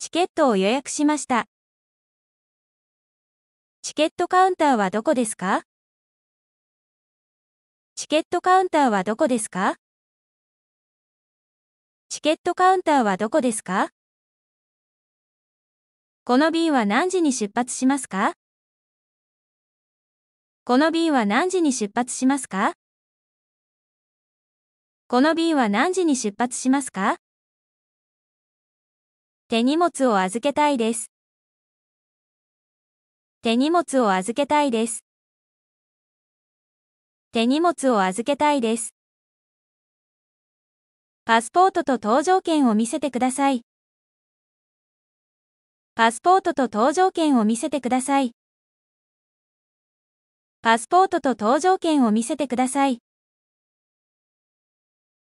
チケットを予約しました。チケットカウンターはどこですかチケットカウンターはどこですかチケットカウンターはどこですかこの便は何時に出発しますかこの便は何時に出発しますかこの便は何時に出発しますか手荷物を預けたいです。手荷物を預けたいです。手荷物を預けたいです。パスポートと搭乗券を見せてください。パスポートと搭乗券を見せてください。パスポートと搭乗券を見せてください。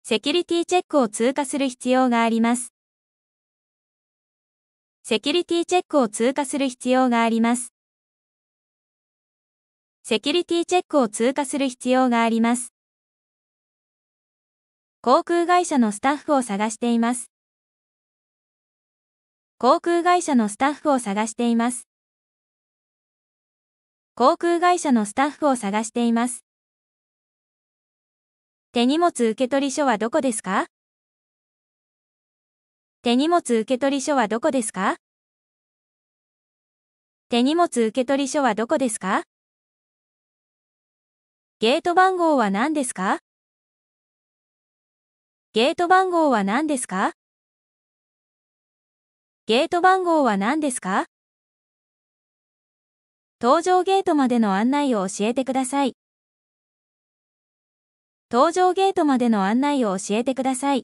セキュリティチェックを通過する必要があります。セキュリティチェックを通過する必要があります。セキュリティチェックを通過する必要があります。航空会社のスタッフを探しています。航空会社のスタッフを探しています。航空会社のスタッフを探しています。手荷物受取書はどこですか手荷物受取書はどこですか手荷物受取書はどこですかゲート番号は何ですかゲート番号は何ですかゲート番号は何ですか搭乗ゲートまでの案内を教えてください。搭乗ゲートまでの案内を教えてください。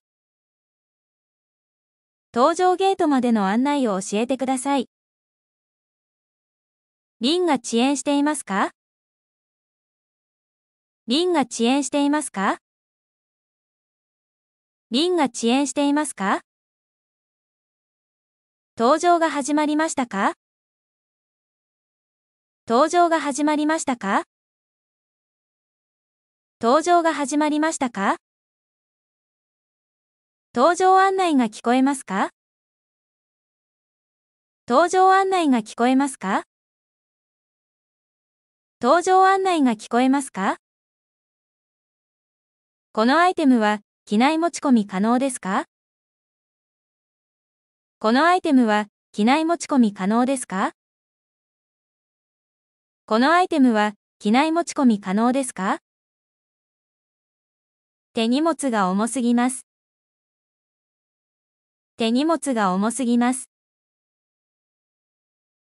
搭乗ゲートまでの案内を教えてください。便が遅延していますか便が遅延していますか便が遅延していますか搭乗が始まりましたか搭乗が始まりましたか搭乗が始まりましたか登場案内が聞こえますか登場案内が聞こえますか登場案内が聞こえますかこのアイテムは機内持ち込み可能ですかこのアイテムは機内持ち込み可能ですかこのアイテムは機内持ち込み可能ですか手荷物が重すぎます。手荷物が重すぎます。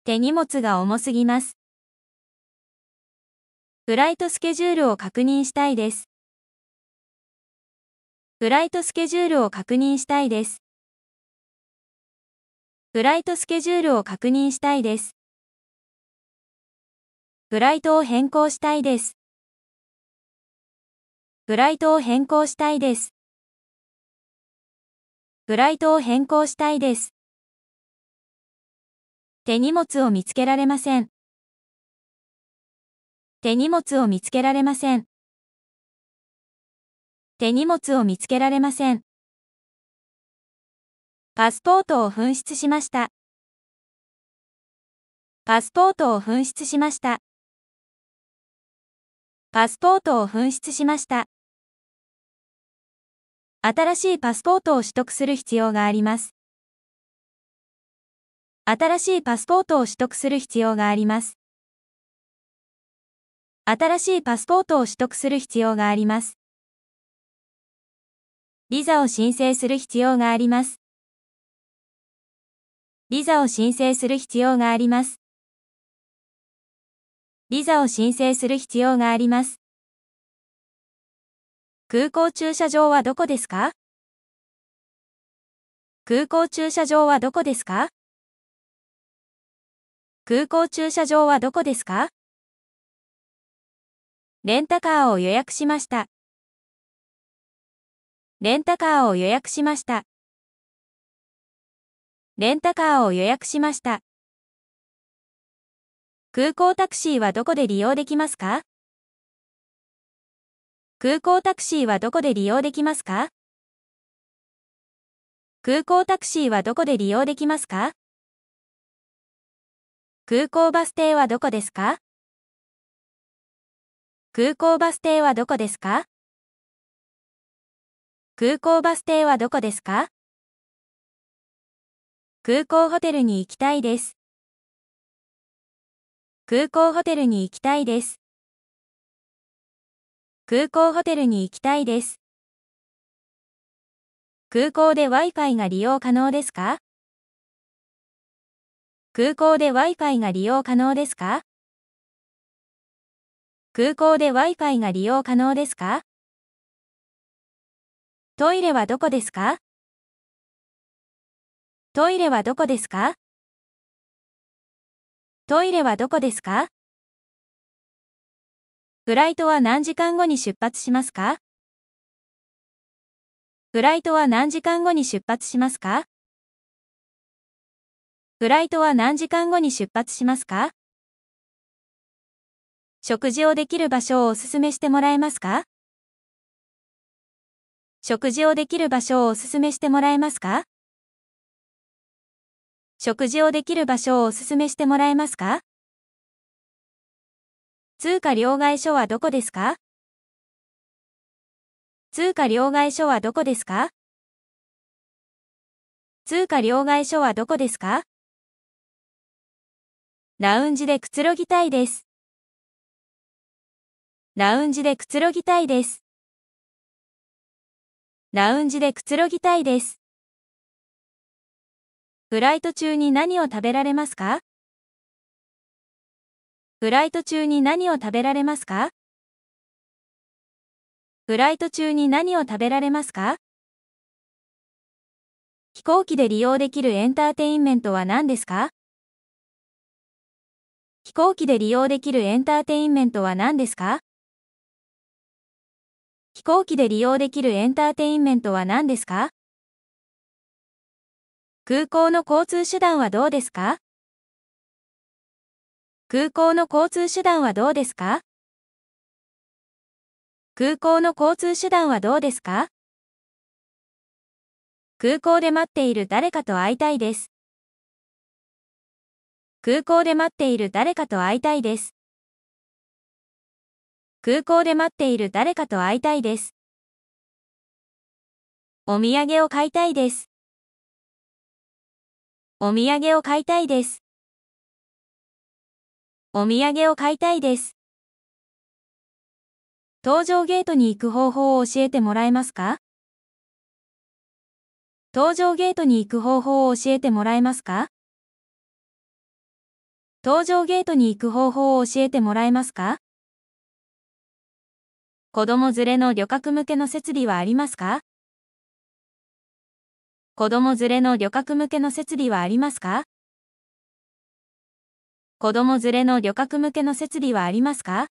手荷物が重すぎます。フライトスケジュールを確認したいです。フライトスケジュールを確認したいです。フライトスケジュールを確認したいです。フライトを変更したいです。フライトを変更したいです。フライトを変更したいです。手荷物を見つけられません。手荷物を見つけられません。手荷物を見つけられません。パスポートを紛失しました。パスポートを紛失しました。パスポートを紛失しました。新しいパスポートを取得する必要があります。新しいパスポートを取得する必要があります。新しいパスポートを取得する必要があります。ビザを申請する必要があります。ビザを申請する必要があります。ビザを申請する必要があります。空港駐車場はどこですか空港駐車場はどこですか空港駐車場はどこですかレンタカーを予約しました。レンタカーを予約しました。レンタカーを予約しました。空港タクシーはどこで利用できますか空港タクシーはどこで利用できますか空港タクシーはどこで利用できますか空港バス停はどこですか空港バス停はどこですか空港バス停はどこですか空港ホテルに行きたいです。空港ホテルに行きたいです。空港ホテルに行きたいです。空港で Wi-Fi が利用可能ですか空港で Wi-Fi が利用可能ですか空港で Wi-Fi が利用可能ですかトイレはどこですかトイレはどこですかトイレはどこですかフライトは何時間後に出発しますかフライトは何時間後に出発しますかフライトは何時間後に出発しますか食事をできる場所をおすすめしてもらえますか食事をできる場所をおすすめしてもらえますか食事をできる場所をおすすめしてもらえますか通貨両替所はどこですか通貨両替所はどこですか通貨両替所はどこですかラウンジでくつろぎたいです。ラウンジでくつろぎたいです。ラウンジでくつろぎたいです。フライト中に何を食べられますかフライト中に何を食べられますかフライト中に何を食べられますか飛行機で利用できるエンターテインメントは何ですか飛行機で利用できるエンターテインメントは何ですか飛行機で利用できるエンターテインメントは何ですか空港の交通手段はどうですか空港の交通手段はどうですか空港の交通手段はどうですか空港で待っている誰かと会いたいです。空港で待っている誰かと会いたいです。空港で待っている誰かと会いたいです。お土産を買いたいです。お土産を買いたいです。お土産を買いたいです。搭乗ゲートに行く方法を教えてもらえますか搭乗ゲートに行く方法を教えてもらえますか搭乗ゲートに行く方法を教えてもらえますか子供連れの旅客向けの設備はありますか子供連れの旅客向けの設備はありますか子供連れの旅客向けの設備はありますか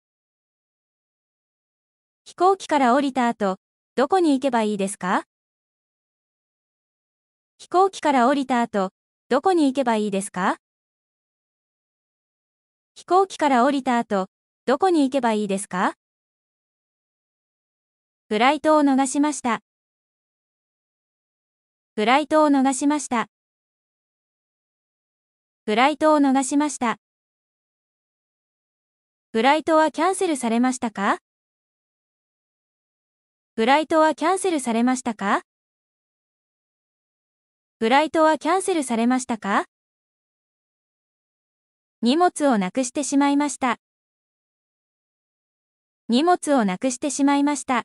飛行機から降りた後、どこに行けばいいですか飛行機から降りた後、どこに行けばいいですか飛行機から降りた後、どこに行けばいいですかフライトを逃しました。フライトを逃しました。フライトを逃しました。フライトはキャンセルされましたかフライトはキャンセルされましたかフライトはキャンセルされましたか荷物をなくしてしまいました。荷物をなくしてしまいました。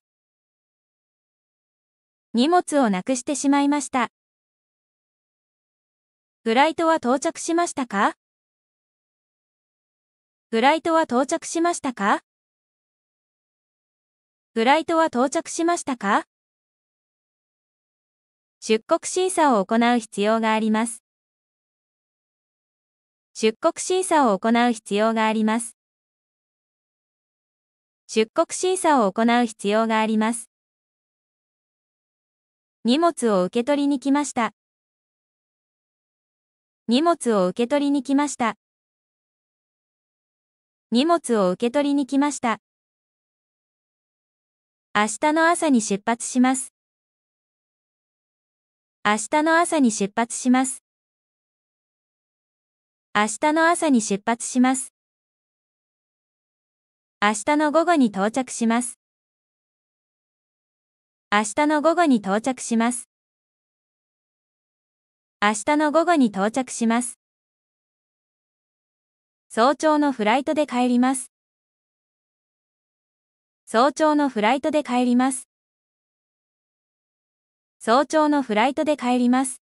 荷物をなくしてしまいました。フライトは到着しましたかフライトは到着しましたかフライトは到着しましたか出国審査を行う必要があります。出国審査を行う必要があります。出国審査を行う必要があります。荷物を受け取りに来ました。荷物を受け取りに来ました。荷物を受け取りに来ました。明日の朝に出発します。明日の朝に出発します。明日の朝に出発します。明日の午後に到着します。明日の午後に到着します。明日の午後に到着します。早朝のフライトで帰ります。早朝のフライトで帰ります。早朝のフライトで帰ります。